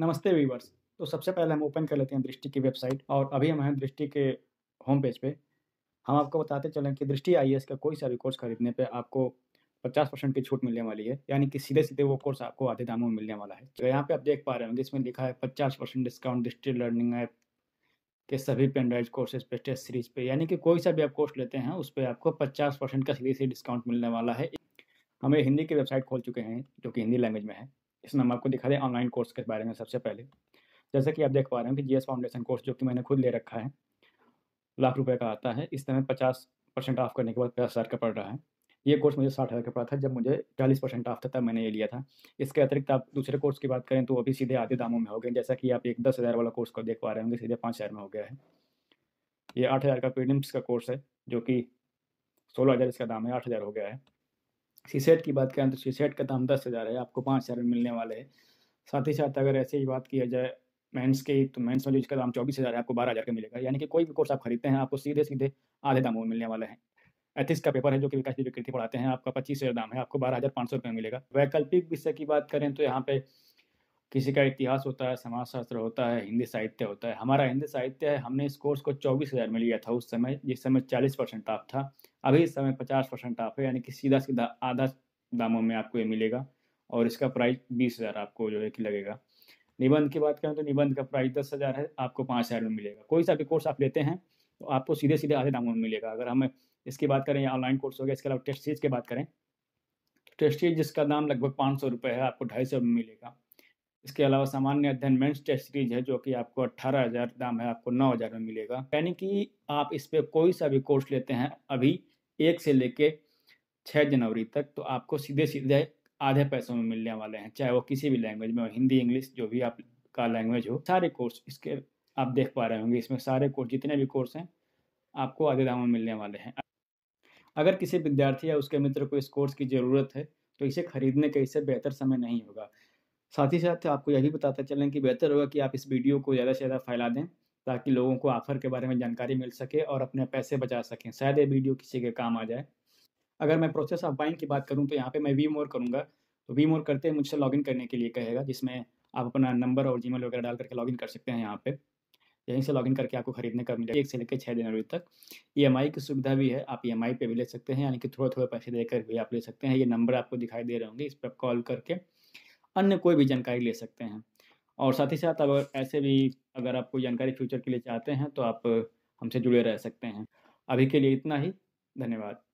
नमस्ते वीवर्स तो सबसे पहले हम ओपन कर लेते हैं दृष्टि की वेबसाइट और अभी हम हैं दृष्टि के होम पेज पे हम आपको बताते चलें कि दृष्टि आई का कोई सा भी कोर्स खरीदने पर आपको पचास परसेंट की छूट मिलने वाली है यानी कि सीधे सीधे वो कोर्स आपको आधे दामों में मिलने वाला है तो यहाँ पे आप देख पा रहे होंगे इसमें लिखा है पचास percent discount Drishti learning app के सभी पे एंड्रॉइड कोर्सेज पे टेस्ट सीरीज पे यानी कि कोई सा भी आप कोर्स लेते हैं उस पर आपको पचास परसेंट का सीधे सीधे डिस्काउंट मिलने वाला है हमें हिंदी की वेबसाइट खोल चुके हैं जो कि हिंदी लैंग्वेज में है इसमें हम आपको दिखा दें ऑनलाइन कोर्स के बारे में सबसे पहले जैसा कि आप देख पा रहे हैं कि जीएस फाउंडेशन कोर्स जो कि मैंने खुद ले रखा है लाख रुपए का आता है इस समय पचास परसेंट ऑफ करने के बाद पचास हज़ार का पड़ रहा है ये कोर्स मुझे साठ हज़ार का पड़ा था जब मुझे चालीस परसेंट ऑफ था तब मैंने ये लिया था इसके अतिरिक्त आप दूसरे कोर्स की बात करें तो वो भी सीधे आधे दामों में हो गए जैसा कि आप एक दस हज़ार वाला कोर्स को देख पा रहे होंगे सीधे पाँच हज़ार में हो गया है ये आठ हज़ार का प्रीडियम्स का कोर्स है जो कि सोलह हज़ार इसका दाम है आठ हज़ार हो गया है सी सेट की बात करें तो सी सेट का दाम तो दस हज़ार है आपको पाँच हज़ार में मिलने वाले है साथ ही साथ अगर ऐसे ही बात किया जाए मेंस के तो मेंस वाली इसका दाम चौबीस हज़ार है आपको बारह हज़ार का मिलेगा यानी कि कोई भी कोर्स आप खरीदते हैं आपको सीधे सीधे आधे दामों में मिलने वाले हैं एथिक्स का पेपर है जो कि विकास कृति पढ़ाते हैं आपका पच्चीस हज़ार दाम है आपको बारह हज़ार पाँच सौ रुपये मिलेगा वैकल्पिक विषय की बात करें तो यहाँ पे किसी का इतिहास होता है समाजशास्त्र होता है हिंदी साहित्य होता है हमारा हिंदी साहित्य है हमने इस कोर्स को चौबीस हज़ार में लिया था उस समय जिस समय चालीस परसेंट ऑफ था अभी इस समय पचास परसेंट ऑफ है यानी कि सीधा सीधा आधा दामों में आपको ये मिलेगा और इसका प्राइस बीस हज़ार आपको जो है कि लगेगा निबंध की बात करें तो निबंध का प्राइस दस हज़ार है आपको पाँच हज़ार में मिलेगा कोई सा भी कोर्स आप लेते हैं तो आपको सीधे सीधे आधे दामों में मिलेगा अगर हम इसकी बात करें ऑनलाइन कोर्स हो गया इसके अलावा टेस्ट सीरीज की बात करें तो टेस्ट सीरीज जिसका दाम लगभग पाँच सौ रुपये है आपको ढाई सौ में मिलेगा इसके अलावा सामान्य अध्ययन मेंस टेस्ट सीरीज है जो कि आपको अट्ठारह हज़ार दाम है आपको नौ हज़ार में मिलेगा यानी कि आप इस पर कोई सा भी कोर्स लेते हैं अभी एक से लेके छः जनवरी तक तो आपको सीधे सीधे आधे पैसों में मिलने वाले हैं चाहे वो किसी भी लैंग्वेज में हिंदी इंग्लिश जो भी आपका लैंग्वेज हो सारे कोर्स इसके आप देख पा रहे होंगे इसमें सारे कोर्स जितने भी कोर्स हैं आपको आधे दाम में मिलने वाले हैं अगर किसी विद्यार्थी या उसके मित्र को इस कोर्स की ज़रूरत है तो इसे खरीदने का इससे बेहतर समय नहीं होगा साथ ही साथ आपको यह भी बताते चलें कि बेहतर होगा कि आप इस वीडियो को ज़्यादा से ज़्यादा फैला दें ताकि लोगों को ऑफर के बारे में जानकारी मिल सके और अपने पैसे बचा सकें शायद ये वीडियो किसी के काम आ जाए अगर मैं प्रोसेस ऑफ बाइंग की बात करूँ तो यहाँ पर मैं वी मोर करूँगा तो वी मोर करते मुझसे लॉगिन करने के लिए कहेगा जिसमें आप अपना नंबर और जीमेल वगैरह डाल करके लॉगिन कर सकते हैं यहाँ पे यहीं से लॉगिन करके आपको खरीदने का मिलेगा एक से लेकर छः जनवरी तक ई e की सुविधा भी है आप ई e एम पे भी ले सकते हैं यानी कि थोड़े थोड़े पैसे देकर भी आप ले सकते हैं ये नंबर आपको दिखाई दे रहे होंगे इस पर कॉल करके अन्य कोई भी जानकारी ले सकते हैं और साथ ही साथ अगर ऐसे भी अगर आप कोई जानकारी फ्यूचर के लिए चाहते हैं तो आप हमसे जुड़े रह सकते हैं अभी के लिए इतना ही धन्यवाद